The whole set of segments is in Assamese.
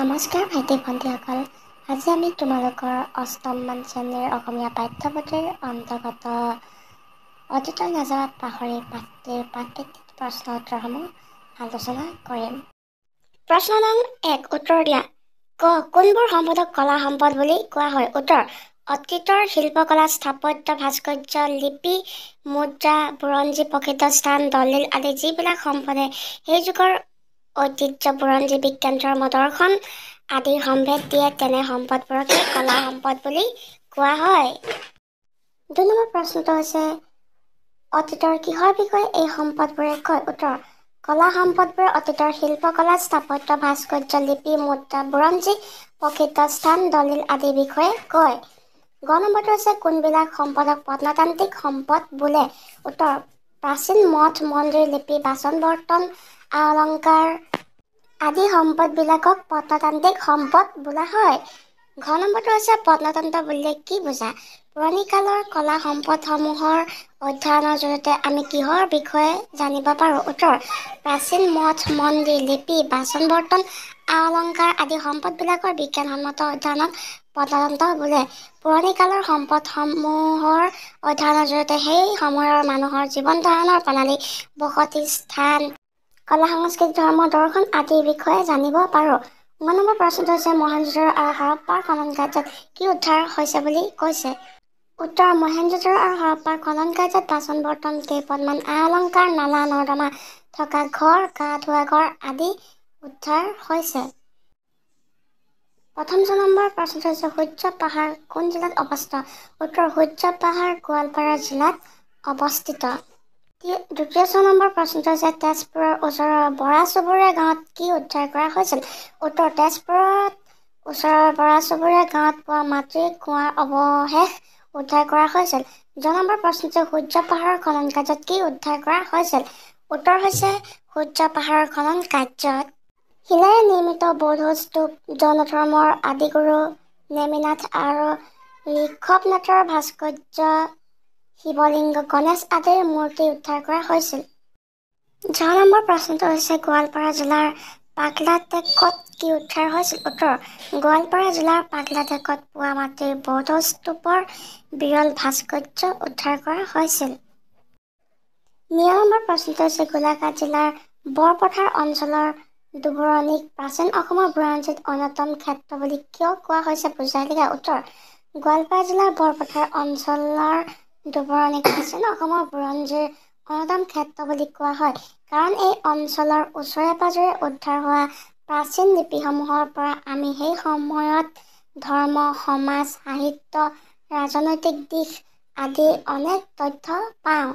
নমস্কাৰ ভাইটি ভণ্টীসকল আজি আমি তোমালোকৰ অষ্টমমান শ্ৰেণীৰ অসমীয়া পাঠ্যপুথিৰ অন্তৰ্গত অতীতৰ নাজাৰত পাহৰি পাঠটিৰ পাঠভিত্তিক প্ৰশ্ন উত্তৰসমূহ আলোচনা কৰিম প্ৰশ্ন নং এক উত্তৰ দিয়া ক কোনবোৰ সম্পদক কলা সম্পদ বুলি কোৱা হয় উত্তৰ অতীতৰ শিল্পকলা স্থাপত্য ভাস্কৰ্য লিপি মুদ্ৰা বুৰঞ্জী প্ৰসিদ্ধ স্থান দলিল আদি যিবিলাক সম্পদে সেই যুগৰ ঐতিহ্য বুৰঞ্জী বিজ্ঞানৰ মদৰখন আদি সম্ভেদ দিয়ে তেনে সম্পদবোৰক কলা সম্পদ বুলি কোৱা হয় দুই নম্বৰ প্ৰশ্নটো হৈছে অতীতৰ কিহৰ বিষয়ে এই সম্পদবোৰে কয় উত্তৰ কলা সম্পদবোৰে অতীতৰ শিল্পকলা স্থাপত্য ভাস্কৰ্য লিপি মুদ্ৰা বুৰঞ্জী প্ৰসিদ্ধ স্থান দলিল আদি বিষয়ে কয় গ নম্বৰটো হৈছে কোনবিলাক সম্পদক প্ৰত্নতান্ত্ৰিক সম্পদ বোলে উত্তৰ প্ৰাচীন মঠ মন্দিৰ লিপি বাচন বৰ্তন অলংকাৰ আদি সম্পদবিলাকক প্ৰত্নতান্ত্ৰিক সম্পদ বোলা হয় ঘ নম্বৰটো হৈছে প্ৰত্নতন্ত্ৰ বুলিলে কি বুজা পুৰণি কালৰ কলা সম্পদসমূহৰ অধ্যয়নৰ জৰিয়তে আমি কিহৰ বিষয়ে জানিব পাৰোঁ উত্তৰ প্ৰাচীন মঠ মন্দিৰ লিপি বাচন বৰ্তন আ অলংকাৰ আদি সম্পদবিলাকৰ বিজ্ঞানসন্মত অধ্যয়নক প্ৰত্নতন্ত্ৰ বোলে পুৰণি কালৰ সম্পদসমূহৰ অধ্যয়নৰ জৰিয়তে সেই সময়ৰ মানুহৰ জীৱন ধাৰণৰ প্ৰণালী বসতি স্থান কলা সংস্কৃতি ধৰ্ম দৰ্শন আদিৰ বিষয়ে জানিব পাৰোঁ সোমান নম্বৰ প্ৰশ্নটো হৈছে মহেন্দ্ৰ আৰু হৰপ্পাৰ খনন কাৰ্যত কি উদ্ধাৰ হৈছে বুলি কৈছে উত্তৰ মহেন্দ্ৰ আৰু হৰপ্পাৰ খনন কাৰ্যত বাচন বৰ্তন কেইপদমান আ অলংকাৰ নালা নৰ্দমা থকা ঘৰ গা ধোৱা ঘৰ আদি উদ্ধাৰ হৈছে প্ৰথম ছয় নম্বৰ প্ৰশ্নটো হৈছে সূৰ্য পাহাৰ কোন জিলাত অৱস্থিত উত্তৰ সূৰ্য পাহাৰ গোৱালপাৰা জিলাত অৱস্থিত দ্বিতীয় ছয় নম্বৰ প্ৰশ্নটো হৈছে তেজপুৰৰ ওচৰৰ বৰা চুবুৰীয়া গাঁৱত কি উদ্ধাৰ কৰা হৈছিল উত্তৰ তেজপুৰত ওচৰৰ বৰা চুবুৰীয়া গাঁৱত পোৱা মাটি কুঁৱাৰ অৱশেষ উদ্ধাৰ কৰা হৈছিল দুই নম্বৰ প্ৰশ্নটো সূৰ্য পাহাৰৰ খনন কাৰ্যত কি উদ্ধাৰ কৰা হৈছিল উত্তৰ হৈছে সূৰ্য পাহাৰৰ খনন কাৰ্যত শিলেৰে নিৰ্মিত বৌদ্ধস্তূপ জৈন ধৰ্মৰ গুৰু নেমিনাথ আৰু ঋষভ নাথৰ ভাস্কৰ্য শিৱলিংগ গণেশ আদিৰ মূৰ্তি উদ্ধাৰ কৰা হৈছিল ছয় নম্বৰ প্ৰশ্নটো হৈছে গোৱালপাৰা জিলাৰ পাগলা টেকত কি উদ্ধাৰ হৈছিল উত্তৰ গোৱালপাৰা জিলাৰ পাগলা টেকত পোৱা মাটিৰ বৌদ্ধস্তূপৰ বিৰল ভাস্কৰ্য উদ্ধাৰ কৰা হৈছিল নিয় নম্বৰ প্ৰশ্নটো হৈছে গোলাঘাট জিলাৰ বৰপথাৰ অঞ্চলৰ দুবৰণিক প্ৰাচীন অসমৰ বুৰঞ্জীত অন্যতম ক্ষেত্ৰ বুলি কিয় কোৱা হৈছে বুজাই দিয়া উত্তৰ গোৱালপাৰা জিলাৰ বৰপথাৰ অঞ্চলৰ দুবৰণি কৰিছিল অসমৰ বুৰঞ্জীৰ অন্যতম ক্ষেত্ৰ বুলি কোৱা হয় কাৰণ এই অঞ্চলৰ ওচৰে পাঁজৰে উদ্ধাৰ হোৱা প্ৰাচীন লিপিসমূহৰ পৰা আমি সেই সময়ত ধৰ্ম সমাজ সাহিত্য ৰাজনৈতিক দিশ আদি অনেক তথ্য পাওঁ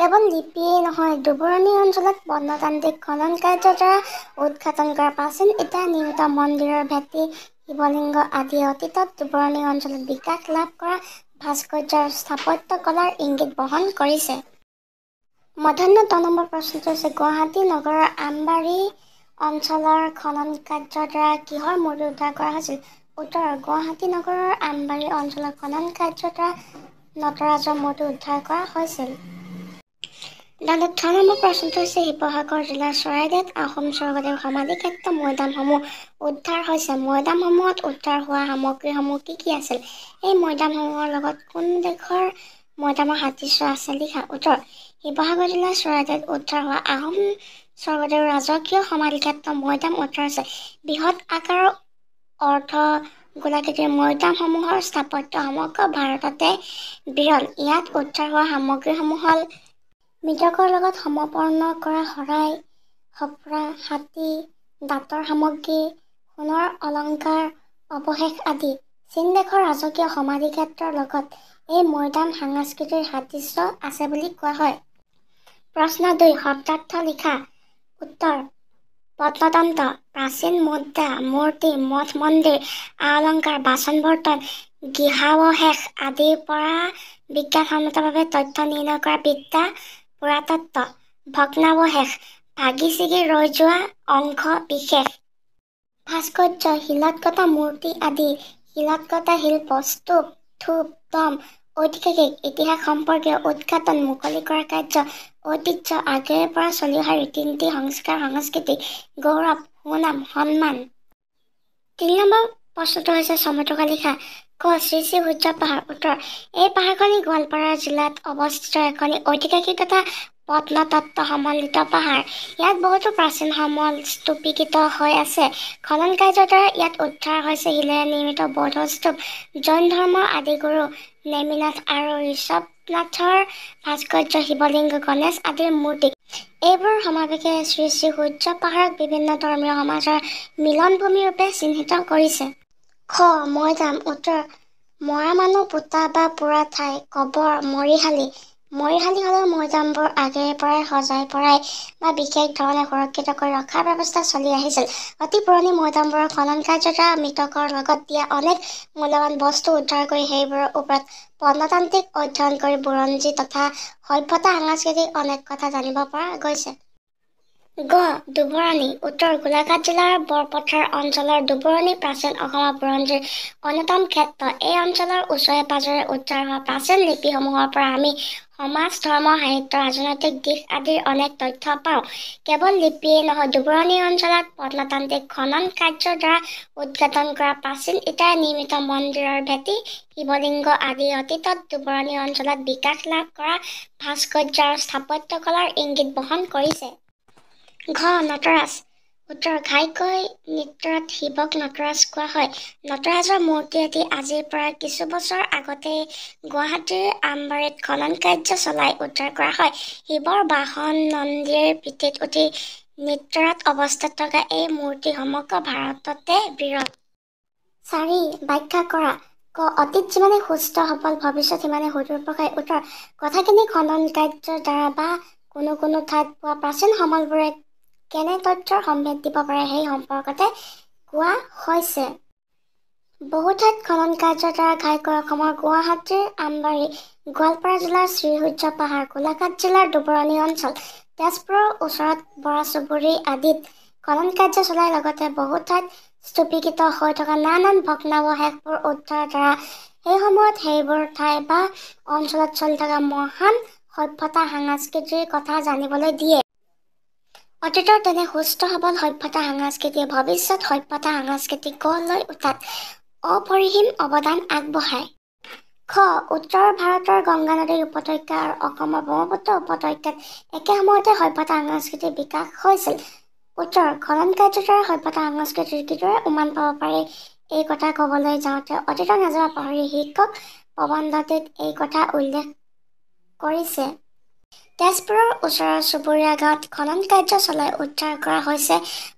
কেৱল লিপিয়েই নহয় দুবৰণি অঞ্চলত বন্যতান্ত্ৰিক খনন কাৰ্যৰ দ্বাৰা উদঘাটন কৰা প্ৰাচীন এতিয়া নিৰ্মিত মন্দিৰৰ ভেটি শিৱলিংগ আদি অতীতত দুবৰণী অঞ্চলত বিকাশ লাভ কৰা ভাস্কৰ্যৰ স্থাপত্যকলাৰ ইংগিত বহন কৰিছে মধ্য নম্বৰ প্ৰশ্নটো হৈছে গুৱাহাটী নগৰৰ আমবাৰী অঞ্চলৰ খনন কাৰ্যৰ দ্বাৰা কিহৰ মূৰ্তি উদ্ধাৰ কৰা হৈছিল উত্তৰ গুৱাহাটী নগৰৰ আমবাৰী অঞ্চলৰ খনন কাৰ্যৰ দ্বাৰা নটৰাজৰ মূৰ্তি উদ্ধাৰ কৰা হৈছিল লালত প্ৰশ্নটো হৈছে শিৱসাগৰ জিলাৰ চৰাইদেউত আহোম স্বৰ্গদেউ সমাধি ক্ষেত্ৰ মৈদামসমূহ উদ্ধাৰ হৈছে মৈদামসমূহত উদ্ধাৰ হোৱা সামগ্ৰীসমূহ কি কি আছিল এই মৈদামসমূহৰ লগত কোন দেশৰ মৈদামৰ সাদৃশ্য আছে লিখা উত্তৰ শিৱসাগৰ জিলাৰ চৰাইদেউত উদ্ধাৰ হোৱা আহোম স্বৰ্গদেউ ৰাজকীয় সমাধি ক্ষেত্ৰ মৈদাম উদ্ধাৰ হৈছে বৃহৎ আকাৰৰ অৰ্থ গোলাকৃতিৰ মৈদামসমূহৰ স্থাপত্য সমগ্ৰ ভাৰততে বিৰল ইয়াত উদ্ধাৰ হোৱা সামগ্ৰীসমূহ হ'ল মৃতকৰ লগত সমপৰ্ণ কৰা শৰাই সপৰা হাতী দাঁতৰ সামগ্ৰী সোণৰ অলংকাৰ অৱশেষ আদি চীন দেশৰ ৰাজকীয় সমাধি ক্ষেত্ৰৰ লগত এই মৈদাম সাংস্কৃতিৰ সাদৃশ্য আছে বুলি কোৱা হয় প্ৰশ্ন দুই শব্দাৰ্থ লিখা উত্তৰ পদ্মতন্ত্ৰ প্ৰাচীন মুদ্ৰা মূৰ্তি মঠ মন্দিৰ আ অলংকাৰ বাচন বৰ্তন গৃহাৱশেষ আদিৰ পৰা বিজ্ঞানসন্মতভাৱে তথ্য নিৰ্ণয় কৰা বিদ্যা পুৰাতত্ব ভগ্নাৱশেষ ভাগি ছিগি ৰৈ যোৱা অংশ বিশেষ ভাস্কৰ্য শিলত কটা মূৰ্তি আদি শিলত কটা শিল্প স্তূপ থূপ দম ঐতিহাসিক ইতিহাস সম্পৰ্কীয় উদঘাটন মুকলি কৰা কাৰ্য ঐতিহ্য আগেৰে পৰা চলি অহা ৰীতি নীতি সংস্কাৰ সংস্কৃতি গৌৰৱ সুনাম সন্মান তিনি নম্বৰ প্ৰশ্নটো হৈছে চমটকা লিখা শ্ৰী শ্ৰী সূৰ্য পাহাৰ উত্তৰ এই পাহাৰখনি গোৱালপাৰা জিলাত অৱস্থিত এখনি ঐতিহাসিক তথা পদ্মতত্ব সমন্বিত পাহাৰ ইয়াত বহুতো প্ৰাচীন সমল স্তূপীকৃত হৈ আছে খনন কাৰ্যৰ দ্বাৰা ইয়াত উদ্ধাৰ হৈছে শিলেৰে নিৰ্মিত বৌদ্ধ স্তূপ জৈন ধৰ্মৰ আদি গুৰু নেমিনাথ আৰু ঋষভনাথৰ ভাস্কৰ্য শিৱলিংগ গণেশ আদিৰ মূৰ্তি এইবোৰ সমাৱেশে শ্ৰী শ্ৰী সূৰ্য পাহাৰক বিভিন্ন ধৰ্মীয় সমাজৰ মিলনভূমিৰূপে চিহ্নিত কৰিছে খ মই যাম উত্তৰ মৰা মানুহ পোতা বা পোৰা ঠাই কবৰ মৰিশালী মৰিশালী হ'লেও মৈ জামবোৰ আগেৰে পৰাই সজাই পৰাই বা বিশেষ ধৰণে সুৰক্ষিত কৰি ৰখাৰ ব্যৱস্থা চলি আহিছিল অতি পুৰণি মৈদামবোৰৰ খনন কাৰ্যৰ দ্বাৰা মৃতকৰ লগত দিয়া অনেক মূল্যৱান বস্তু উদ্ধাৰ কৰি সেইবোৰৰ ওপৰত পণতান্ত্ৰিক অধ্যয়ন কৰি বুৰঞ্জী তথা সভ্যতা সাংস্কৃতিক অনেক কথা জানিব পৰা গৈছে গ দুবৰণী উত্তৰ গোলাঘাট জিলাৰ বৰপথাৰ অঞ্চলৰ দুবৰণী প্ৰাচীন অসমৰ বুৰঞ্জীৰ অন্যতম ক্ষেত্ৰ এই অঞ্চলৰ ওচৰে পাজৰে উদ্ধাৰ হোৱা প্ৰাচীন লিপিসমূহৰ পৰা আমি সমাজ ধৰ্ম সাহিত্য ৰাজনৈতিক দিশ আদিৰ অনেক তথ্য পাওঁ কেৱল লিপিয়েই নহয় দুবৰণী অঞ্চলত প্ৰত্নতান্ত্ৰিক খনন কাৰ্যৰ দ্বাৰা উদঘাটন কৰা প্ৰাচীন ইটাৰে নিৰ্মিত মন্দিৰৰ ভেটি শিৱলিংগ আদি অতীতত দুবৰণী অঞ্চলত বিকাশ লাভ কৰা ভাস্কৰ্য আৰু স্থাপত্যকলাৰ ইংগিত বহন কৰিছে ঘ নটৰাজ উত্তৰ ঘাইকৈ নৃত্যত শিৱক নটৰাজ কোৱা হয় নটৰাজৰ মূৰ্তি এটি আজিৰ পৰা কিছু বছৰ আগতে গুৱাহাটীৰ আমবাৰীত খনন কাৰ্য চলাই উদ্ধাৰ কৰা হয় শিৱৰ বাহন নন্দীৰ পিঠিত উঠি নৃত্যৰাত অৱস্থাত থকা এই মূৰ্তি সমগ্ৰ ভাৰততে বিৰল চাৰি ব্যাখ্যা কৰা ক অতীত যিমানে সুস্থ সবল ভৱিষ্যত সিমানে সুদূৰপ্ৰসাই উত্তৰ কথাখিনি খনন কাৰ্যৰ দ্বাৰা বা কোনো কোনো ঠাইত পোৱা প্ৰাচীন সমলবোৰে কেনে তথ্যৰ সম্ভেদ দিব পাৰে সেই সম্পৰ্কতে কোৱা হৈছে বহু ঠাইত খনন কাৰ্যৰ দ্বাৰা ঘাইকৈ অসমৰ গুৱাহাটীৰ আমবাৰী গোৱালপাৰা জিলাৰ শ্ৰীসূৰ্য পাহাৰ গোলাঘাট জিলাৰ দুবৰণি অঞ্চল তেজপুৰৰ ওচৰত বৰা চুবুৰী আদিত খনন কাৰ্য চলাই লগতে বহু ঠাইত স্তূপীকৃত হৈ থকা নানান ভগ্নাৱশেষবোৰ উদ্ধাৰ দ্বাৰা সেই সময়ত সেইবোৰ ঠাই বা অঞ্চলত চলি থকা মহান সভ্যতা সাংস্কৃতিৰ কথা জানিবলৈ দিয়ে অতীতৰ তেনে সুস্থ সবল সভ্যতা সাংস্কৃতিয়ে ভৱিষ্যত সভ্যতা সাংস্কৃতিক লৈ উঠাত অপৰিসীম অৱদান আগবঢ়ায় খ উত্তৰ ভাৰতৰ গংগা নদীৰ উপত্যকা আৰু অসমৰ ব্ৰহ্মপুত্ৰ উপত্যকাত একে সময়তে সভ্যতা সাংস্কৃতিৰ বিকাশ হৈছিল উত্তৰ খনন কাৰ্যতাৰ সভ্যতা সাংস্কৃতিৰ কিদৰে উমান পাব পাৰে এই কথা ক'বলৈ যাওঁতে অতীতৰ নাজৰা পাহৰি শিক্ষক প্ৰবন্ধটিত এই কথা উল্লেখ কৰিছে তেজপুৰৰ ওচৰৰ চুবুৰীয়া গাঁৱত খনন কাৰ্য চলাই উদ্ধাৰ কৰা হৈছে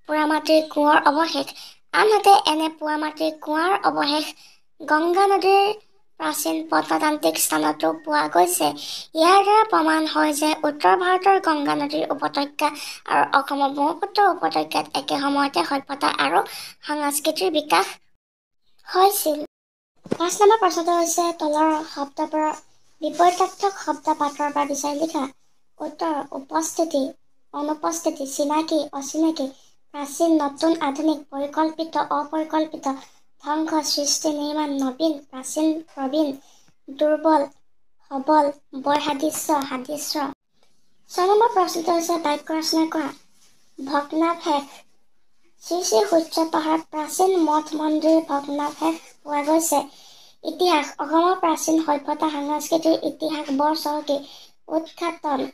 পোৱা মাটিৰ কুঁৱৰ অৱশেষ আনহাতে এনে পোৱা মাটিৰ কুঁৱাৰ অৱশেষ গংগা নদীৰ প্ৰাচীন প্ৰত্নতান্ত্ৰিক স্থানতো পোৱা গৈছে ইয়াৰ দ্বাৰা প্ৰমাণ হয় যে উত্তৰ ভাৰতৰ গংগা নদীৰ উপত্যকা আৰু অসমৰ ব্ৰহ্মপুত্ৰ উপত্যকাত একে সময়তে সভ্যতা আৰু সাংস্কৃতিৰ বিকাশ হৈছিল পাঁচ নম্বৰ প্ৰশ্নটো হৈছে তলৰ শব্দ পৰা বিপৰীতাৰ্থক শব্দ পাঠৰ পৰা বিচাৰি লিখা উত্তৰ উপস্থিতি অনুপস্থিতি চিনাকি অচিনাকি প্ৰাচীন নতুন আধুনিক পৰিকল্পিত অপৰিকল্পিত ধ্বংস সৃষ্টি নিৰ্মাণ নবীন প্ৰাচীন প্ৰবীণ দুৰ্বল সবল বৰ সাদৃশ্য চৰমৰ প্ৰস্তুত হৈছে বাক্য ৰচনা কৰা ভগ্নাভেষ শ্ৰী শ্ৰী সূৰ্য পাহাৰত প্ৰাচীন মঠ মন্দিৰ ভগ্নাভেষ পোৱা গৈছে ইতিহাস অসমৰ প্ৰাচীন সভ্যতা সাংস্কৃতিৰ ইতিহাস বৰ চহকী উৎঘাটন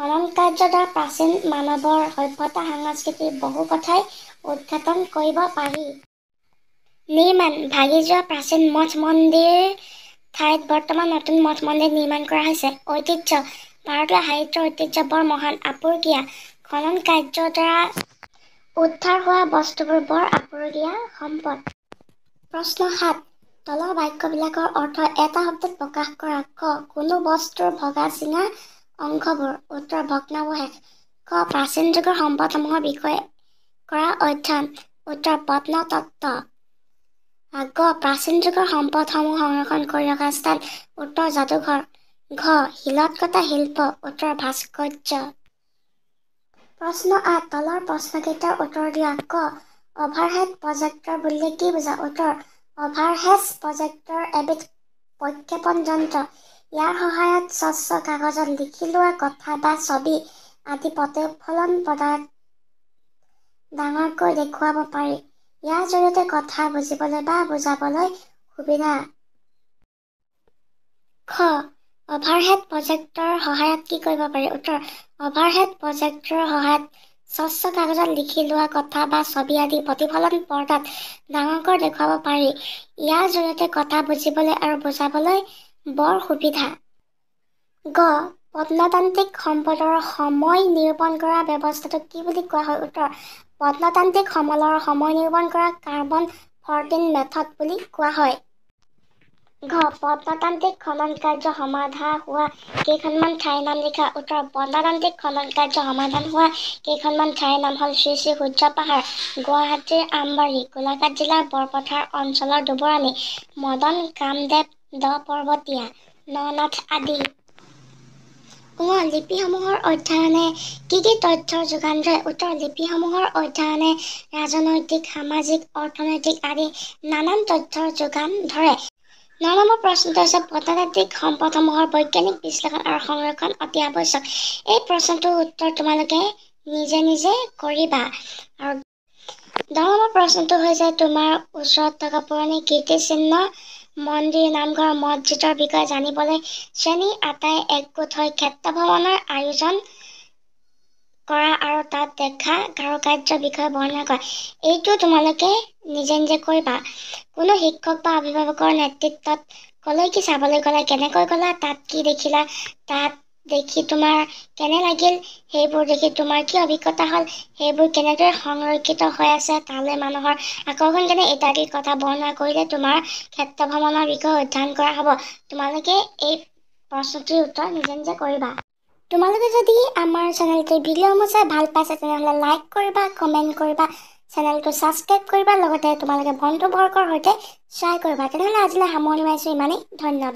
খনন কাৰ্যৰ দ্বাৰা প্ৰাচীন মানৱৰ সভ্যতা সাংস্কৃতিৰ বহু কথাই উদঘাটন কৰিব পাৰি নিৰ্মাণ ভাগি যোৱা প্ৰাচীন মঠ মন্দিৰ ঠাইত বৰ্তমান নতুন মঠ মন্দিৰ নিৰ্মাণ কৰা হৈছে ঐতিহ্য ভাৰতীয় সাহিত্যৰ ঐতিহ্য বৰ মহান আপুৰুগীয়া খনন কাৰ্যৰ দ্বাৰা উদ্ধাৰ হোৱা বস্তুবোৰ বৰ আপুৰুগীয়া সম্পদ প্ৰশ্ন সাত তলৰ বাক্যবিলাকৰ অৰ্থ এটা শব্দত প্ৰকাশ কৰা ক কোনো বস্তুৰ ভগা চিঙা অংশবোৰ উত্তৰ ভগ্নাবো ক প্ৰাচীন যুগৰ সম্পদসমূহৰ বিষয়ে কৰা অধ্যয়ন উত্তৰ পত্নতত্ত গ প্ৰাচীন যুগৰ সম্পদসমূহ সংৰক্ষণ কৰি ৰখা স্থান উত্তৰ যাদুঘৰ ঘ শিলত কটা শিল্প উত্তৰ ভাস্কৰ্য প্ৰশ্ন আঠ তলৰ প্ৰশ্নকেইটা উত্তৰ দিয়া ক অভাৰহেড প্ৰজেক্টৰ বুলি কি বুজা উত্তৰ অভাৰহেড প্ৰজেক্টৰ এবিধ প্ৰক্ষেপণ যন্ত্ৰ ইয়াৰ সহায়ত স্বচ্ছ কাগজত লিখি লোৱা কথা বা ছবি আদি প্ৰতিফলন পদাৰ্থ ডাঙৰকৈ দেখুৱাব পাৰি ইয়াৰ জৰিয়তে কথা বুজিবলৈ বা বুজাবলৈ সুবিধা খ অভাৰহেড প্ৰজেক্টৰ সহায়ত কি কৰিব পাৰি উত্তৰ অভাৰহেড প্ৰজেক্টৰ সহায়ত স্বচ্ছ কাগজত লিখি লোৱা কথা বা ছবি আদি প্ৰতিফলন পৰ্দাত ডাঙৰকৈ দেখুৱাব পাৰি ইয়াৰ জৰিয়তে কথা বুজিবলৈ আৰু বুজাবলৈ বৰ সুবিধা গ পদ্মতান্ত্ৰিক সম্পদৰ সময় নিৰূপণ কৰা ব্যৱস্থাটো কি বুলি কোৱা হয় উত্তৰ পদ্মতান্ত্ৰিক সমলৰ সময় নিৰূপণ কৰা কাৰ্বন ফৰ্টিন মেথড বুলি কোৱা হয় ঘ পদ্মতান্ত্ৰিক খনন কাৰ্য সমাধা হোৱা কেইখনমান ঠাইৰ নাম লিখা উত্তৰ পদ্মতান্ত্ৰিক খনন কাৰ্য সমাধান হোৱা কেইখনমান ঠাইৰ নাম হ'ল শ্ৰী শ্ৰী সূৰ্য পাহাৰ গুৱাহাটীৰ আমবাৰী গোলাঘাট জিলাৰ বৰপথাৰ অঞ্চলৰ দুবৰাণী মদন কামদেৱ দ পৰ্বতীয়া ন নাথ আদি কোমল লিপিসমূহৰ অধ্যয়নে কি কি তথ্যৰ যোগান ধৰে উত্তৰ লিপিসমূহৰ অধ্যয়নে ৰাজনৈতিক সামাজিক অৰ্থনৈতিক আদি নানান তথ্যৰ যোগান ধৰে ন নম্বৰ প্ৰশ্নটো হৈছে প্ৰতাতাত্বিক সম্পদসমূহৰ বৈজ্ঞানিক বিশ্লেষণ আৰু সংৰক্ষণ অতি আৱশ্যক এই প্ৰশ্নটোৰ উত্তৰ তোমালোকে নিজে নিজে কৰিবা আৰু দহ নম্বৰ প্ৰশ্নটো হৈছে তোমাৰ ওচৰত থকা পুৰণি কীৰ্তিচিহ্ন মন্দিৰ নামঘৰ মছজিদৰ বিষয়ে জানিবলৈ শ্ৰেণী আটাই একগোট হৈ ক্ষেত্ৰ ভ্ৰমণৰ আয়োজন কৰা আৰু তাত দেখা কাৰুকাৰ্যৰ বিষয়ে বৰ্ণনা কৰা এইটো তোমালোকে নিজে নিজে কৰিবা কোনো শিক্ষক বা অভিভাৱকৰ নেতৃত্বত ক'লৈ কি চাবলৈ গ'লা কেনেকৈ গ'লা তাত কি দেখিলা তাত দেখি তোমাৰ কেনে লাগিল সেইবোৰ দেখি তোমাৰ কি অভিজ্ঞতা হ'ল সেইবোৰ কেনেদৰে সংৰক্ষিত হৈ আছে তালৈ মানুহৰ আকৰ্ষণ কেনে ইত্যাদি কথা বৰ্ণনা কৰিলে তোমাৰ ক্ষেত্ৰ ভ্ৰমণৰ বিষয়ে অধ্যয়ন কৰা হ'ব তোমালোকে এই প্ৰশ্নটিৰ উত্তৰ নিজে নিজে কৰিবা তোমালোকে যদি আমাৰ চেনেলটোৰ ভিডিঅ'সমূহ চাই ভাল পাইছে তেনেহ'লে লাইক কৰিবা কমেণ্ট কৰিবা চেনেলটো ছাবস্ক্ৰাইব কৰিবা লগতে তোমালোকে বন্ধুবৰ্গৰ সৈতে শ্বেয়াৰ কৰিবা তেনেহ'লে আজিলৈ সামৰণি মাৰিছোঁ ইমানেই ধন্যবাদ